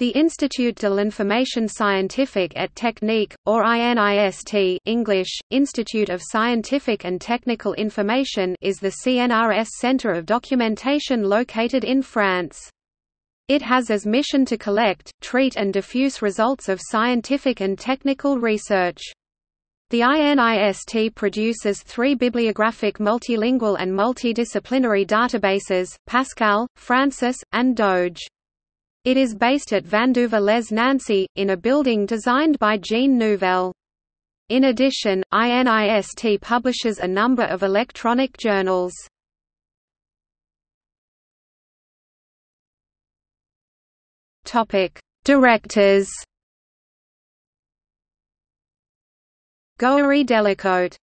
The Institut de l'Information Scientifique et Technique, or INIST English, Institute of Scientific and Technical Information is the CNRS Centre of Documentation located in France. It has as mission to collect, treat and diffuse results of scientific and technical research. The INIST produces three bibliographic multilingual and multidisciplinary databases, Pascal, Francis, and Doge. It is based at Vanduver-les-Nancy, in a building designed by Jean Nouvel. In addition, INIST publishes a number of electronic journals. Directors Goeri Delicote